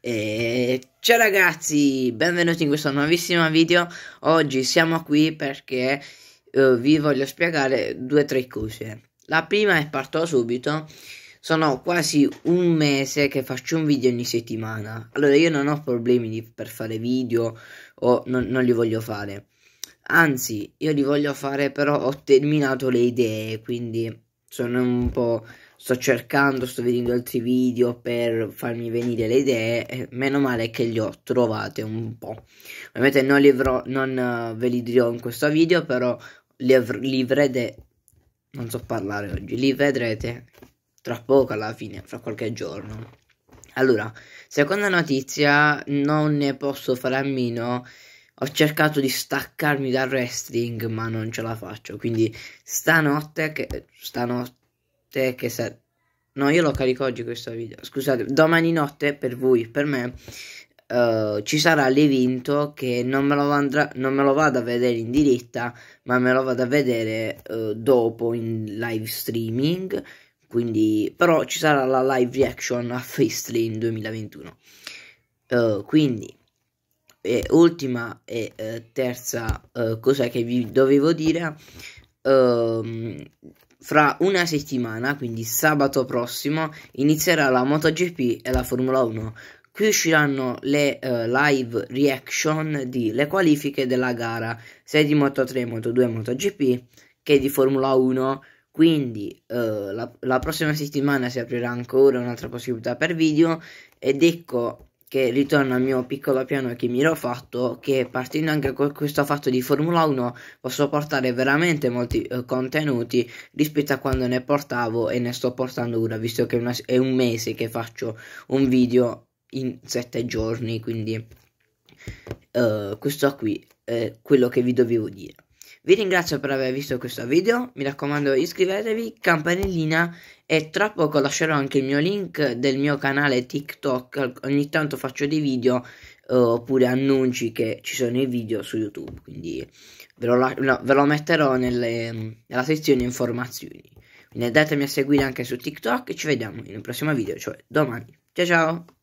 E ciao ragazzi, benvenuti in questo nuovissimo video. Oggi siamo qui perché eh, vi voglio spiegare due o tre cose. La prima è parto subito. Sono quasi un mese che faccio un video ogni settimana. Allora io non ho problemi di, per fare video o non, non li voglio fare. Anzi, io li voglio fare però ho terminato le idee, quindi sono un po' sto cercando, sto vedendo altri video per farmi venire le idee, meno male che li ho trovate un po'. Ovviamente non, li avrò, non eh, ve li dirò in questo video, però li, av- li vedrete, non so parlare oggi, li vedrete tra poco alla fine, fra qualche giorno. Allora, seconda notizia, non ne posso fare a meno. Ho cercato di staccarmi dal wrestling, ma non ce la faccio. Quindi stanotte, che stanotte che serve. No, io lo carico oggi questo video. Scusate, domani notte per voi, per me, uh, ci sarà l'evento che non me, lo andrà, non me lo vado a vedere in diretta, ma me lo vado a vedere uh, dopo in live streaming. Quindi, però ci sarà la live reaction a Face 2021. Uh, quindi, e ultima e eh, terza eh, cosa che vi dovevo dire eh, fra una settimana, quindi sabato prossimo, inizierà la MotoGP e la Formula 1. Qui usciranno le eh, live reaction di le qualifiche della gara, sia di Moto3, Moto2, MotoGP che di Formula 1. Quindi eh, la, la prossima settimana si aprirà ancora un'altra possibilità per video ed ecco che ritorno al mio piccolo piano che mi ero fatto, che partendo anche con questo fatto di Formula 1 posso portare veramente molti eh, contenuti rispetto a quando ne portavo e ne sto portando ora, visto che una, è un mese che faccio un video in sette giorni, quindi eh, questo qui è quello che vi dovevo dire. Vi ringrazio per aver visto questo video, mi raccomando iscrivetevi, campanellina e tra poco lascerò anche il mio link del mio canale TikTok, ogni tanto faccio dei video eh, oppure annunci che ci sono i video su YouTube, quindi ve lo, no, ve lo metterò nelle, nella sezione informazioni. Quindi andatemi a seguire anche su TikTok e ci vediamo in un prossimo video, cioè domani. Ciao ciao!